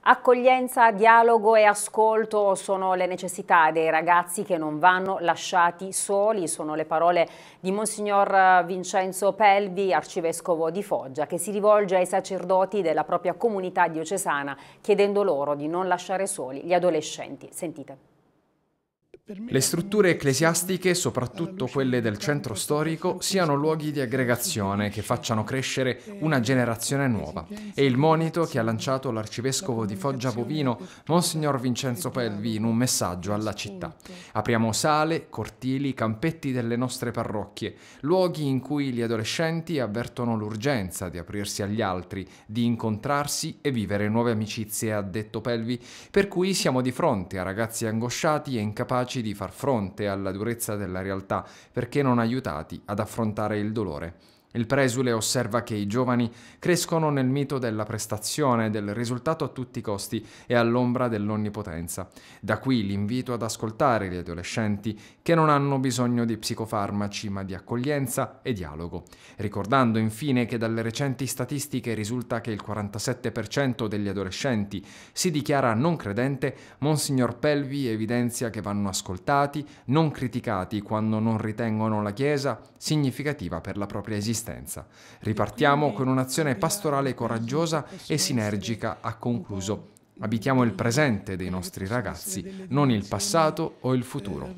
Accoglienza, dialogo e ascolto sono le necessità dei ragazzi che non vanno lasciati soli, sono le parole di Monsignor Vincenzo Pelvi, arcivescovo di Foggia, che si rivolge ai sacerdoti della propria comunità diocesana chiedendo loro di non lasciare soli gli adolescenti. Sentite le strutture ecclesiastiche, soprattutto quelle del centro storico, siano luoghi di aggregazione che facciano crescere eh, una generazione nuova. È il monito che ha lanciato l'arcivescovo di Foggia Bovino, Monsignor Vincenzo Pelvi, in un messaggio alla città. Apriamo sale, cortili, campetti delle nostre parrocchie, luoghi in cui gli adolescenti avvertono l'urgenza di aprirsi agli altri, di incontrarsi e vivere nuove amicizie, ha detto Pelvi, per cui siamo di fronte a ragazzi angosciati e incapaci capaci di far fronte alla durezza della realtà perché non aiutati ad affrontare il dolore. Il presule osserva che i giovani crescono nel mito della prestazione, del risultato a tutti i costi e all'ombra dell'onnipotenza. Da qui l'invito ad ascoltare gli adolescenti che non hanno bisogno di psicofarmaci ma di accoglienza e dialogo. Ricordando infine che dalle recenti statistiche risulta che il 47% degli adolescenti si dichiara non credente, Monsignor Pelvi evidenzia che vanno ascoltati, non criticati quando non ritengono la Chiesa significativa per la propria esistenza resistenza. Ripartiamo con un'azione pastorale coraggiosa e sinergica, ha concluso. Abitiamo il presente dei nostri ragazzi, non il passato o il futuro.